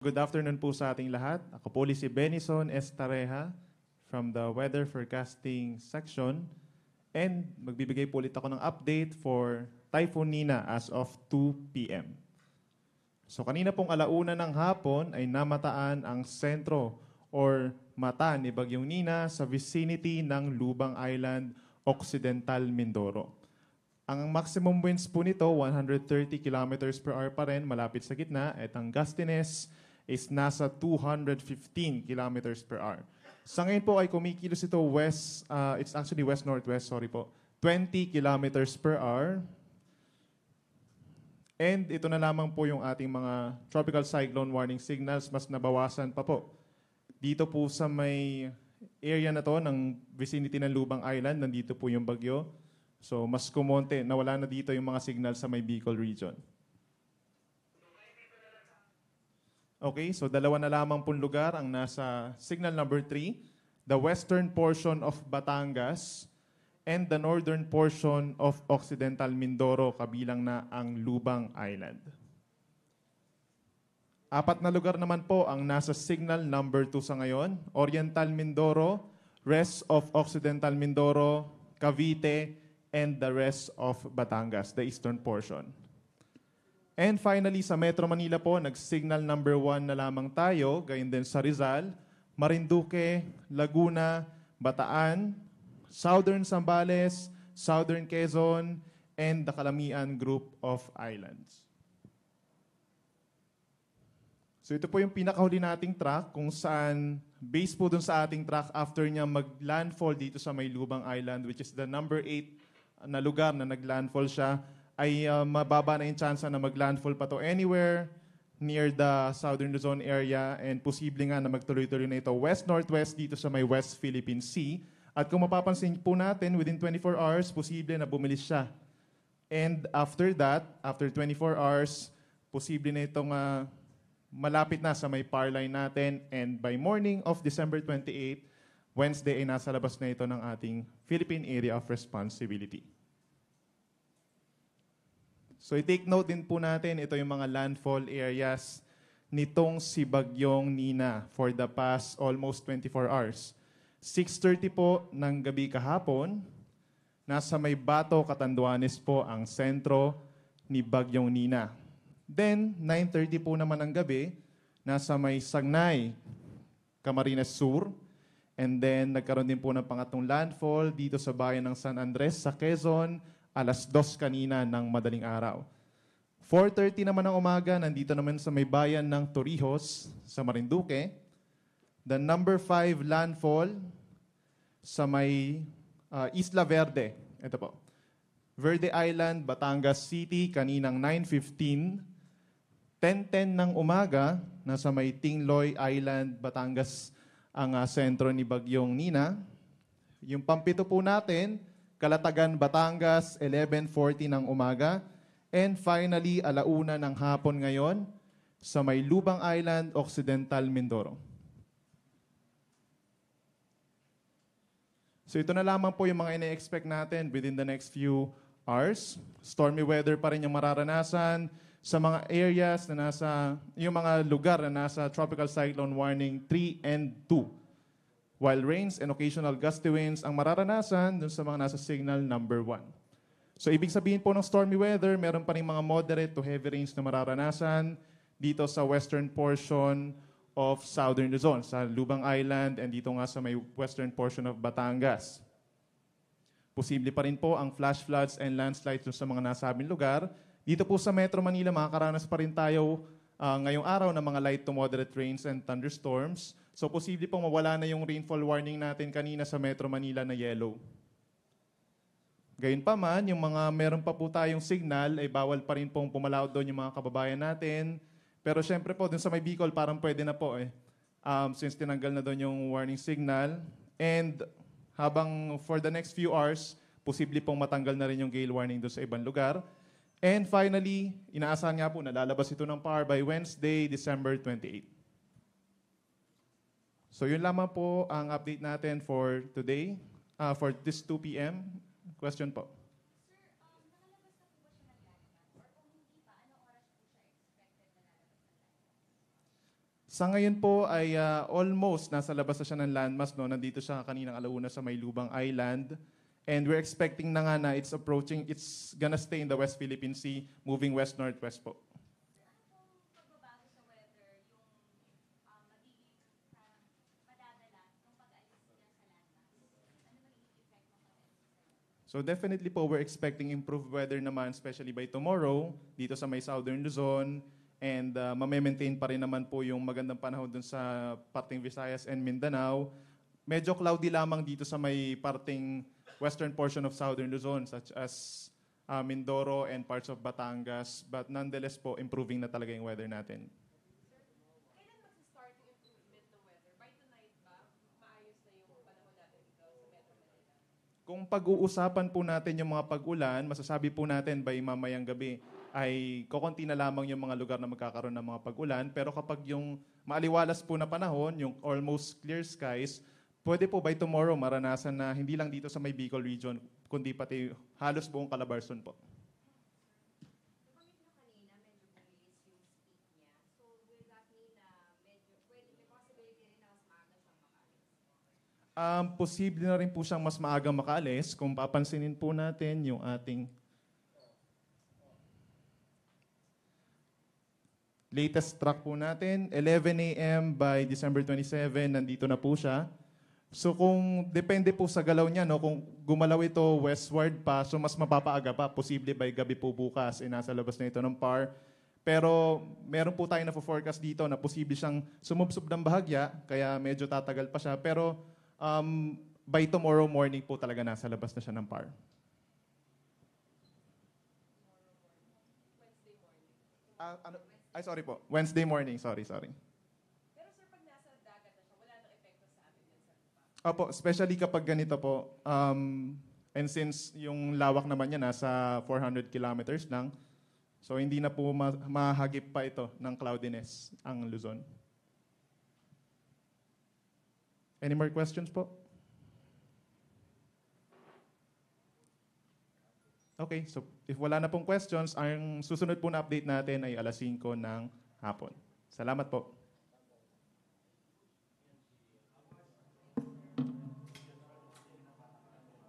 Good afternoon po sa ating lahat. Ako po si Benison Estareha from the Weather Forecasting Section. And magbibigay po ulit ako ng update for Typhoon Nina as of 2 p.m. So kanina pong alauna ng hapon ay namataan ang sentro or mata ni Bagyong Nina sa vicinity ng Lubang Island, Occidental Mindoro. Ang maximum winds po nito, 130 kilometers per hour pa rin, malapit sa gitna, at ang gustiness, is nasa 215 kilometers per hour. Sa ngayon po ay kumikilos ito west, uh, it's actually west-northwest, sorry po, 20 kilometers per hour. And ito na lamang po yung ating mga tropical cyclone warning signals, mas nabawasan pa po. Dito po sa may area na to ng vicinity ng Lubang Island, nandito po yung bagyo. So mas kumonte, nawala na dito yung mga signal sa may Bicol region. Okay, so dalawa na lamang pong lugar ang nasa signal number 3, the western portion of Batangas and the northern portion of Occidental Mindoro kabilang na ang Lubang Island. Apat na lugar naman po ang nasa signal number 2 sa ngayon, Oriental Mindoro, rest of Occidental Mindoro, Cavite, and the rest of Batangas, the eastern portion. And finally, sa Metro Manila po, nag-signal number 1 na lamang tayo, gayon din sa Rizal, Marinduque, Laguna, Bataan, Southern Sambales, Southern Quezon, and the Kalamian Group of Islands. So ito po yung pinakahuli nating track kung saan based po dun sa ating track after niya mag-landfall dito sa Maylubang Island which is the number 8 na lugar na nag-landfall siya ay uh, mababa na yung chance na maglandfall pa to anywhere near the southern Luzon area and posible nga na magtuloy-tuloy na ito west-northwest dito sa may West Philippine Sea. At kung mapapansin po natin, within 24 hours, posible na bumilis siya. And after that, after 24 hours, posible na itong uh, malapit na sa may par line natin and by morning of December 28, Wednesday ay nasa labas na ito ng ating Philippine Area of Responsibility. So i-take note din po natin, ito yung mga landfall areas nitong si Bagyong Nina for the past almost 24 hours. 6.30 po ng gabi kahapon, nasa may Bato, Catanduanes po ang sentro ni Bagyong Nina. Then, 9.30 po naman ng gabi, nasa may Sagnay, Camarines Sur. And then, nagkaroon din po ng pangatong landfall dito sa bayan ng San Andres sa Quezon alas dos kanina ng madaling araw. 4.30 naman ng umaga, nandito naman sa may bayan ng Torrijos sa Marinduque. The number 5 landfall sa may uh, Isla Verde. Ito po. Verde Island, Batangas City, kaninang 9.15. 10.10 ng umaga, nasa may Tingloy Island, Batangas ang uh, sentro ni Bagyong Nina. Yung pampito po natin, Kalatagan, Batangas, 11.40 ng umaga. And finally, alauna ng hapon ngayon sa may Island, Occidental, Mindoro. So ito na lamang po yung mga ina-expect natin within the next few hours. Stormy weather pa rin yung mararanasan sa mga areas na nasa, yung mga lugar na nasa Tropical Cyclone Warning 3 and 2 while rains and occasional gusty winds ang mararanasan dun sa mga nasa signal number 1. So ibig sabihin po ng stormy weather, meron pa rin mga moderate to heavy rains na mararanasan dito sa western portion of southern Luzon, sa Lubang Island and dito nga sa may western portion of Batangas. Posible pa rin po ang flash floods and landslides sa mga nasabing lugar. Dito po sa Metro Manila, makakaranas pa rin tayo uh, ngayong araw ng mga light to moderate rains and thunderstorms. So posible pong mawala na yung rainfall warning natin kanina sa Metro Manila na yellow. Gayunpaman, yung mga meron pa po tayong signal, ay bawal pa rin pong pumalaw doon yung mga kababayan natin. Pero syempre po, dun sa may Bicol, parang pwede na po eh. Um, since tinanggal na doon yung warning signal. And habang for the next few hours, posible pong matanggal na rin yung gale warning doon sa ibang lugar. And finally, inaasahan nga po na lalabas ito ng PAR by Wednesday, December 28. So yun lamang po ang update natin for today, uh, for this 2 p.m. Question po. Sa ngayon po ay uh, almost nasa labas na siya ng landmass. No? Nandito siya kaninang alauna sa Maylubang Island. And we're expecting na nga na it's approaching, it's gonna stay in the West Philippine Sea, moving west-northwest po. So definitely po, we're expecting improved weather naman, especially by tomorrow, dito sa may Southern Luzon. And uh, mamaintain pa rin naman po yung magandang panahon dun sa parting Visayas and Mindanao. Medyo cloudy lamang dito sa may parting western portion of southern Luzon such as uh, Mindoro and parts of Batangas. But nonetheless po, improving na talaga yung weather natin. Kung pag-uusapan po natin yung mga pag-ulan, masasabi po natin by mamayang gabi ay kokonti na lamang yung mga lugar na magkakaroon ng mga pag-ulan. Pero kapag yung maaliwalas po na panahon, yung almost clear skies, Pwede po by tomorrow maranasan na hindi lang dito sa may Bicol region, kundi pati halos buong Calabarzon po. Um, posible na rin po siyang mas maaga makaalis kung papansinin po natin yung ating latest track po natin. 11 a.m. by December 27, nandito na po siya. So kung depende po sa galaw niya, no, kung gumalaw ito westward pa, so mas mapapaaga pa, posible by gabi po bukas, eh, nasa labas na ito ng par. Pero meron po tayo na forecast dito na posible siyang sumubsob ng bahagya, kaya medyo tatagal pa siya. Pero um, by tomorrow morning po talaga nasa labas na siya ng par. Uh, ano, ay, sorry po. Wednesday morning. Sorry, sorry. Opo, especially kapag ganito po, um, and since yung lawak naman niya nasa 400 kilometers lang, so hindi na po ma- mahagip pa ito ng cloudiness ang Luzon. Any more questions po? Okay, so if wala na pong questions, ang susunod po na update natin ay alas 5 ng hapon. Salamat po.